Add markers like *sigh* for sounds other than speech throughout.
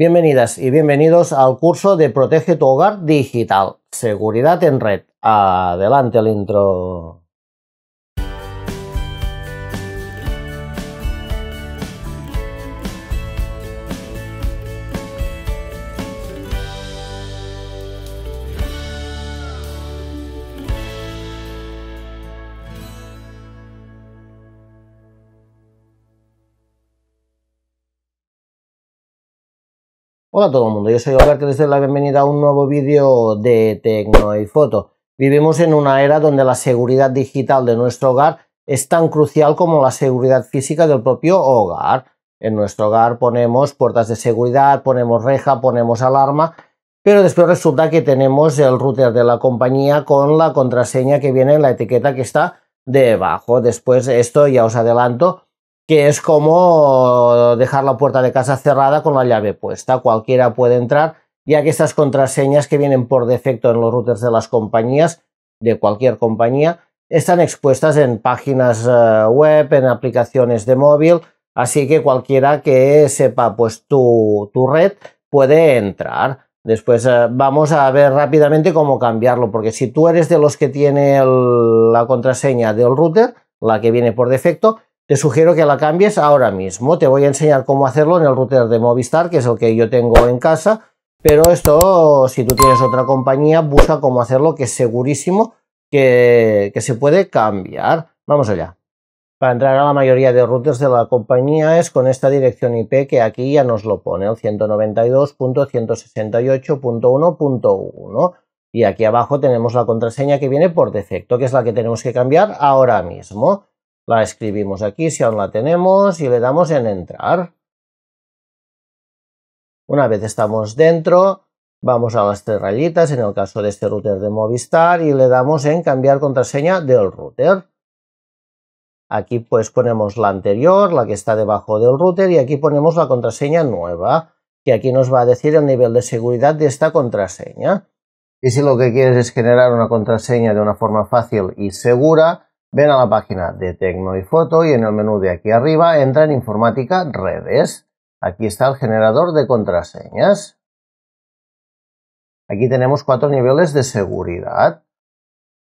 Bienvenidas y bienvenidos al curso de Protege tu Hogar Digital, Seguridad en Red. Adelante el intro. Hola a todo el mundo, yo soy Albert, les doy la bienvenida a un nuevo vídeo de Tecno y Foto. Vivimos en una era donde la seguridad digital de nuestro hogar es tan crucial como la seguridad física del propio hogar. En nuestro hogar ponemos puertas de seguridad, ponemos reja, ponemos alarma, pero después resulta que tenemos el router de la compañía con la contraseña que viene en la etiqueta que está debajo. Después esto ya os adelanto, que es como dejar la puerta de casa cerrada con la llave puesta. Cualquiera puede entrar, ya que estas contraseñas que vienen por defecto en los routers de las compañías, de cualquier compañía, están expuestas en páginas eh, web, en aplicaciones de móvil, así que cualquiera que sepa pues tu, red puede entrar. Después eh, vamos a ver rápidamente cómo cambiarlo, porque si tú eres de los que tiene la contraseña del router, la que viene por defecto, te sugiero que la cambies ahora mismo. Te voy a enseñar cómo hacerlo en el router de Movistar, que es el que yo tengo en casa. Pero esto, si tú tienes otra compañía, busca cómo hacerlo, que es segurísimo que, se puede cambiar. Vamos allá. Para entrar a la mayoría de routers de la compañía es con esta dirección IP que aquí ya nos lo pone, el 192.168.1.1. Y aquí abajo tenemos la contraseña que viene por defecto, que es la que tenemos que cambiar ahora mismo. La escribimos aquí si aún la tenemos y le damos en entrar. Una vez estamos dentro, vamos a las tres rayitas, en el caso de este router de Movistar, y le damos en cambiar contraseña del router. Aquí pues ponemos la anterior, la que está debajo del router, y aquí ponemos la contraseña nueva, que aquí nos va a decir el nivel de seguridad de esta contraseña. Y si lo que quieres es generar una contraseña de una forma fácil y segura, Ven a la página de Tecno y Foto y en el menú de aquí arriba entra en Informática Redes. Aquí está el generador de contraseñas. Aquí tenemos cuatro niveles de seguridad.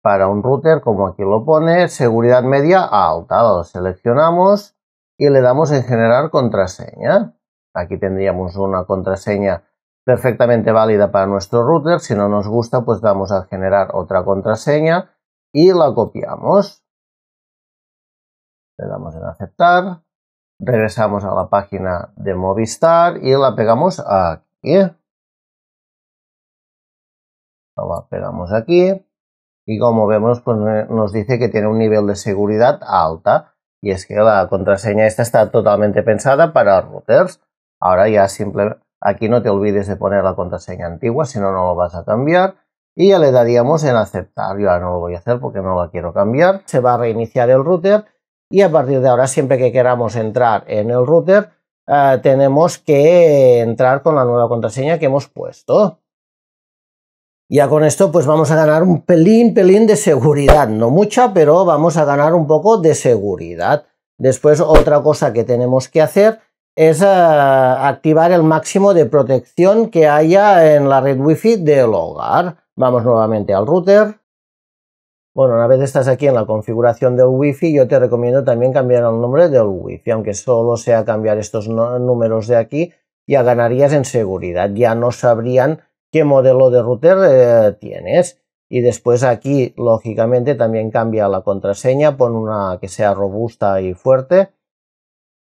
Para un router, como aquí lo pone, seguridad media alta. Lo seleccionamos y le damos en generar contraseña. Aquí tendríamos una contraseña perfectamente válida para nuestro router. Si no nos gusta, pues damos a generar otra contraseña y la copiamos. Le damos en aceptar. Regresamos a la página de Movistar y la pegamos aquí. La pegamos aquí. Y como vemos, pues eh, nos dice que tiene un nivel de seguridad alta. Y es que la contraseña esta está totalmente pensada para routers. Ahora ya simplemente aquí no te olvides de poner la contraseña antigua, si no, no lo vas a cambiar. Y ya le daríamos en aceptar. Yo ahora no lo voy a hacer porque no la quiero cambiar. Se va a reiniciar el router y a partir de ahora siempre que queramos entrar en el router eh, tenemos que entrar con la nueva contraseña que hemos puesto. Ya con esto pues vamos a ganar un pelín, pelín de seguridad, no mucha, pero vamos a ganar un poco de seguridad. Después otra cosa que tenemos que hacer es eh, activar el máximo de protección que haya en la red wifi del hogar. Vamos nuevamente al router. Bueno, una vez estás aquí en la configuración del Wi-Fi, yo te recomiendo también cambiar el nombre del Wi-Fi, aunque solo sea cambiar estos números de aquí, ya ganarías en seguridad. Ya no sabrían qué modelo de router eh, tienes. Y después aquí, lógicamente, también cambia la contraseña, pon una que sea robusta y fuerte.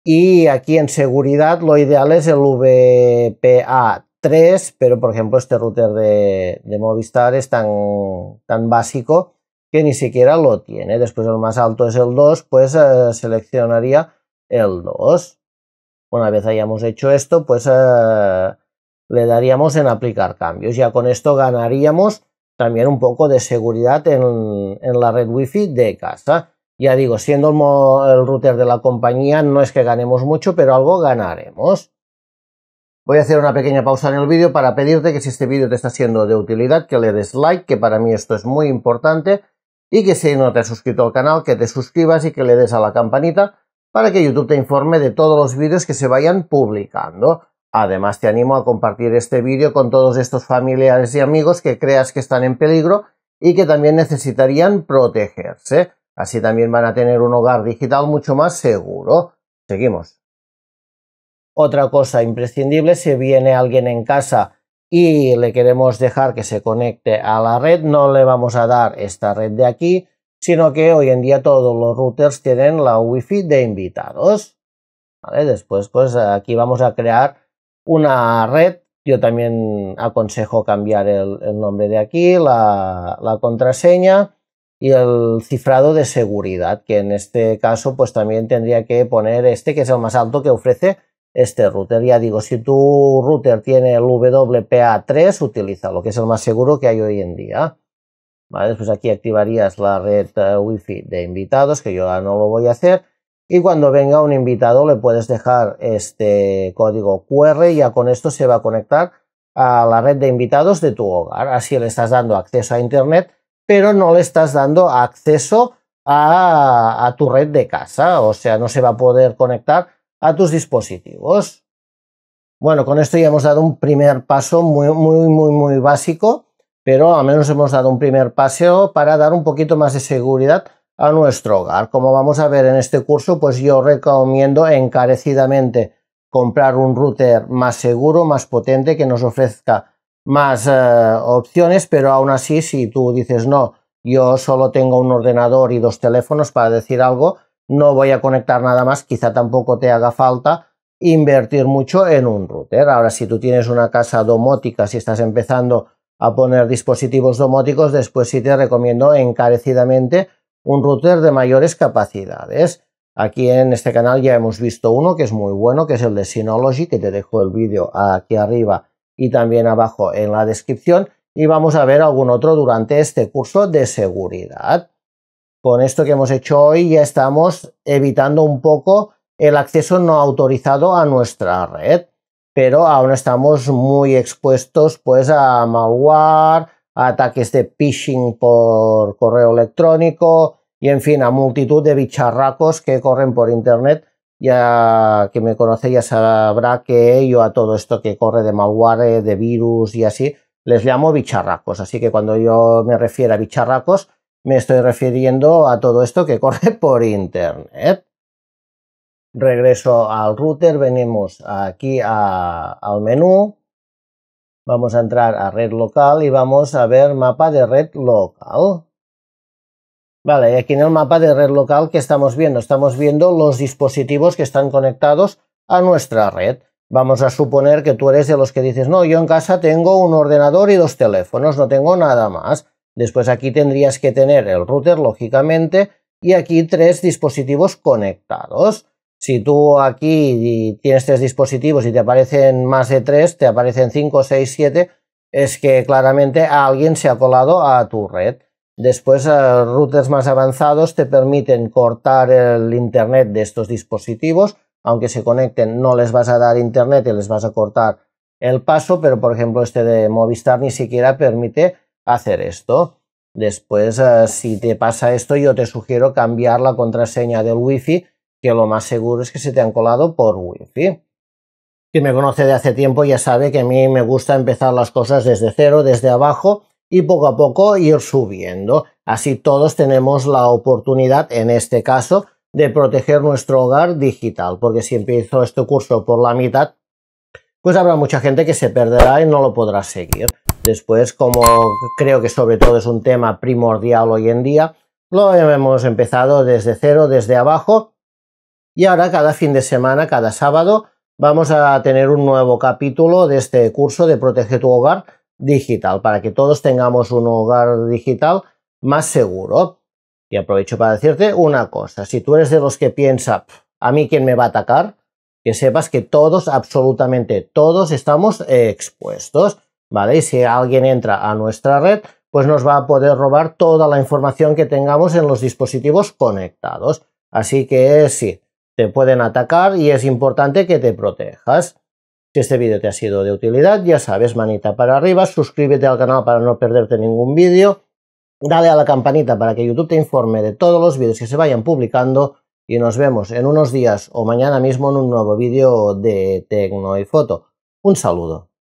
Y aquí en seguridad lo ideal es el VPA3, pero por ejemplo este router de, de Movistar es tan, tan básico que ni siquiera lo tiene. Después el más alto es el 2, pues eh, seleccionaría el 2. Una vez hayamos hecho esto, pues eh, le daríamos en aplicar cambios. Ya con esto ganaríamos también un poco de seguridad en, la red Wi-Fi de casa. Ya digo, siendo el, el router de la compañía, no es que ganemos mucho, pero algo ganaremos. Voy a hacer una pequeña pausa en el vídeo para pedirte que si este vídeo te está siendo de utilidad, que le des like, que para mí esto es muy importante y que si no te has suscrito al canal, que te suscribas y que le des a la campanita para que YouTube te informe de todos los vídeos que se vayan publicando. Además, te animo a compartir este vídeo con todos estos familiares y amigos que creas que están en peligro y que también necesitarían protegerse. Así también van a tener un hogar digital mucho más seguro. Seguimos. Otra cosa imprescindible, si viene alguien en casa y le queremos dejar que se conecte a la red, no le vamos a dar esta red de aquí, sino que hoy en día todos los routers tienen la Wi-Fi de invitados. Después, pues aquí vamos a crear una red. Yo también aconsejo cambiar el, nombre de aquí, la, la contraseña y el cifrado de seguridad, que en este caso pues también tendría que poner este, que es el más alto que ofrece este router. Ya digo, si tu router tiene el WPA3, utiliza lo que es el más seguro que hay hoy en día. ¿Vale? Pues aquí activarías la red eh, Wi-Fi de invitados, que yo ahora no lo voy a hacer. Y cuando venga un invitado le puedes dejar este código QR y ya con esto se va a conectar a la red de invitados de tu hogar. Así le estás dando acceso a Internet, pero no le estás dando acceso a tu red de casa. O sea, no se va a poder conectar a tus dispositivos. Bueno, con esto ya hemos dado un primer paso muy, muy, muy, muy básico, pero al menos hemos dado un primer paseo para dar un poquito más de seguridad a nuestro hogar. Como vamos a ver en este curso, pues yo recomiendo encarecidamente comprar un router más seguro, más potente, que nos ofrezca más eh, opciones, pero aún así, si tú dices no, yo solo tengo un ordenador y dos teléfonos para decir algo, no voy a conectar nada más, quizá tampoco te haga falta invertir mucho en un router. Ahora, si tú tienes una casa domótica, si estás empezando a poner dispositivos domóticos, después sí te recomiendo encarecidamente un router de mayores capacidades. Aquí en este canal ya hemos visto uno que es muy bueno, que es el de Synology, que te dejo el vídeo aquí arriba y también abajo en la descripción. Y vamos a ver algún otro durante este curso de seguridad con esto que hemos hecho hoy ya estamos evitando un poco el acceso no autorizado a nuestra red, pero aún estamos muy expuestos pues a malware, a ataques de phishing por correo electrónico y en fin, a multitud de bicharracos que corren por internet. Ya que me conoce ya sabrá que yo a todo esto que corre de malware, de virus y así, les llamo bicharracos. Así que cuando yo me refiero a bicharracos, me estoy refiriendo a todo esto que corre *laughs* por Internet. Regreso al router, venimos aquí al menú, vamos a entrar a red local y vamos a ver mapa de red local. Vale, y aquí en el mapa de red local que estamos viendo, estamos viendo los dispositivos que están conectados a nuestra red. Vamos a suponer que tú eres de los que dices, no, yo en casa tengo un ordenador y dos teléfonos, no tengo nada más. Después aquí tendrías que tener el router, lógicamente, y aquí tres dispositivos conectados. Si tú aquí tienes tres dispositivos y te aparecen más de tres, te aparecen cinco, seis, siete, es que claramente alguien se ha colado a tu red. Después, eh, routers más avanzados te permiten cortar el internet de estos dispositivos. Aunque se conecten, no les vas a dar internet y les vas a cortar el paso, pero por ejemplo, este de Movistar ni siquiera permite hacer esto. Después, eh, si te pasa esto, yo te sugiero cambiar la contraseña del Wi-Fi, que lo más seguro es que se te han colado por Wi-Fi. me conoce de hace tiempo ya sabe que a mí me gusta empezar las cosas desde cero, desde abajo y poco a poco ir subiendo. Así todos tenemos la oportunidad, en este caso, de proteger nuestro hogar digital, porque si empiezo este curso por la mitad, pues habrá mucha gente que se perderá y no lo podrá seguir. Después, como creo que sobre todo es un tema primordial hoy en día, lo hemos empezado desde cero, desde abajo. Y ahora cada fin de semana, cada sábado, vamos a tener un nuevo capítulo de este curso de Protege tu hogar digital, para que todos tengamos un hogar digital más seguro. Y aprovecho para decirte una cosa, si tú eres de los que piensa, a mí quién me va a atacar, que sepas que todos, absolutamente todos, estamos eh, expuestos. ¿vale? Y si alguien entra a nuestra red, pues nos va a poder robar toda la información que tengamos en los dispositivos conectados. Así que sí, te pueden atacar y es importante que te protejas. Si este vídeo te ha sido de utilidad, ya sabes, manita para arriba, suscríbete al canal para no perderte ningún vídeo, dale a la campanita para que YouTube te informe de todos los vídeos que se vayan publicando y nos vemos en unos días o mañana mismo en un nuevo vídeo de Tecno y Foto. Un saludo.